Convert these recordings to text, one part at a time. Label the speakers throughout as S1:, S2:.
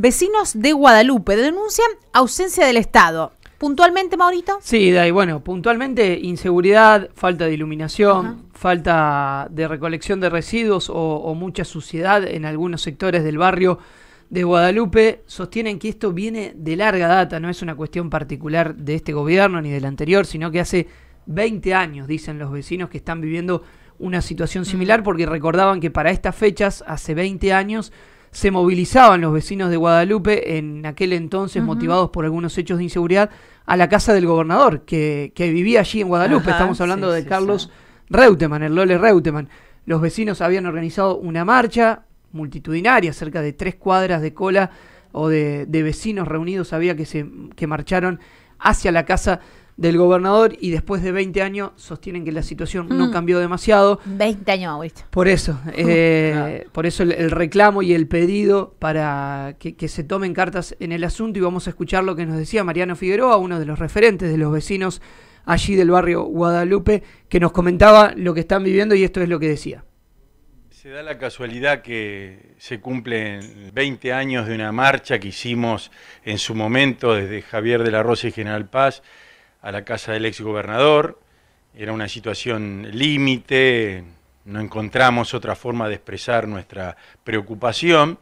S1: Vecinos de Guadalupe denuncian ausencia del Estado. ¿Puntualmente, Maurito? Sí, Dai, bueno, puntualmente inseguridad, falta de iluminación, falta de recolección de residuos o, o, mucha suciedad en algunos sectores del barrio de Guadalupe. Sostienen que esto viene de larga data, no es una cuestión particular de este gobierno ni del anterior, sino que hace 20 años, dicen los vecinos que están viviendo una situación mm. similar, porque recordaban que para estas fechas, hace 20 años, se movilizaban los vecinos de Guadalupe, en aquel entonces motivados por algunos hechos de inseguridad, a la casa del gobernador, que, vivía allí en Guadalupe. Estamos hablando de Carlos Reutemann, el Lole Reutemann. Los vecinos habían organizado una marcha multitudinaria, cerca de tres cuadras de cola o de, de vecinos reunidos había que, se, que marcharon hacia la casa del gobernador y después de 20 años sostienen que la situación no mm. cambió demasiado. 20 años, Mauricio. Por eso, eh, por eso el, reclamo y el pedido para que, que, se tomen cartas en el asunto y vamos a escuchar lo que nos decía Mariano Figueroa, uno de los referentes de los vecinos allí del barrio Guadalupe, que nos comentaba lo que están viviendo y esto es lo que decía.
S2: Se da la casualidad que se cumplen 20 años de una marcha que hicimos en su momento desde Javier de la Rosa y General Paz a la casa del ex gobernador, Era una situación límite, no encontramos otra forma de expresar nuestra preocupación.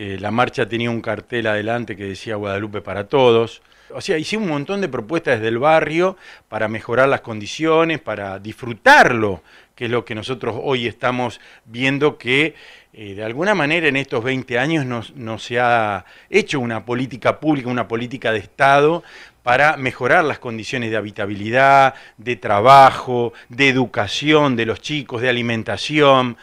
S2: Eh, la marcha tenía un cartel adelante que decía Guadalupe para todos. O sea, hice un montón de propuestas desde el barrio para mejorar las condiciones, para disfrutarlo, que es lo que nosotros hoy estamos viendo que eh, de alguna manera en estos 20 años no se ha hecho una política pública, una política de Estado para mejorar las condiciones de habitabilidad, de trabajo, de educación de los chicos, de alimentación.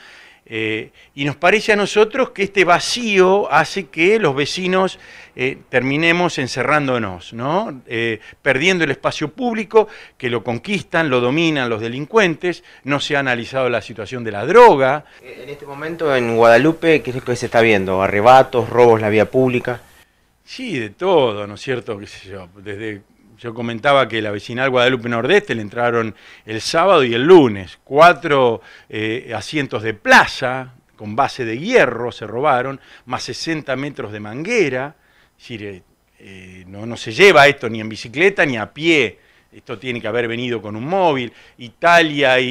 S2: Eh, y nos parece a nosotros que este vacío hace que los vecinos eh, terminemos encerrándonos, ¿no? Eh, perdiendo el espacio público, que lo conquistan, lo dominan los delincuentes, no se ha analizado la situación de la droga. En este momento en Guadalupe, ¿qué es lo que se está viendo? ¿Arrebatos, robos en la vía pública? Sí, de todo, ¿no es cierto? Desde yo comentaba que la vecinal Guadalupe Nordeste le entraron el sábado y el lunes. Cuatro eh, asientos de plaza con base de hierro se robaron, más 60 metros de manguera. Es decir, eh, eh, no, no, se lleva esto ni en bicicleta ni a pie. Esto tiene que haber venido con un móvil. Italia y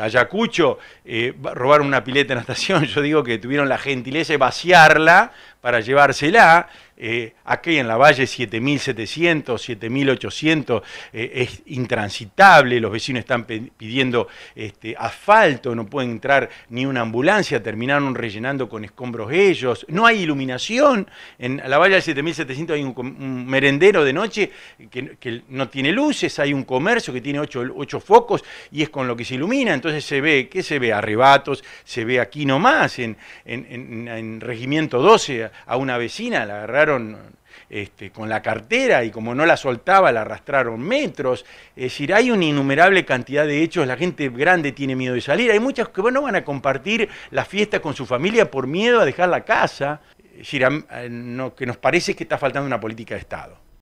S2: Ayacucho, eh, robaron una pileta en la estación, yo digo que tuvieron la gentileza de vaciarla para llevársela, eh, aquí en la valle 7700, 7800, eh, es intransitable, los vecinos están pidiendo este, asfalto, no puede entrar ni una ambulancia, terminaron rellenando con escombros ellos, no hay iluminación, en la valle 7700 hay un, merendero de noche que, no tiene luces, hay un comercio que tiene ocho focos y es con lo que se ilumina, entonces se ve, ¿qué se ve? Arrebatos, se ve aquí nomás, en, en, Regimiento 12, a una vecina la agarraron este, con la cartera y como no la soltaba la arrastraron metros. Es decir, hay una innumerable cantidad de hechos, la gente grande tiene miedo de salir, hay muchas que no van a compartir la fiesta con su familia por miedo a dejar la casa. Es decir, que nos parece que está faltando una política de Estado.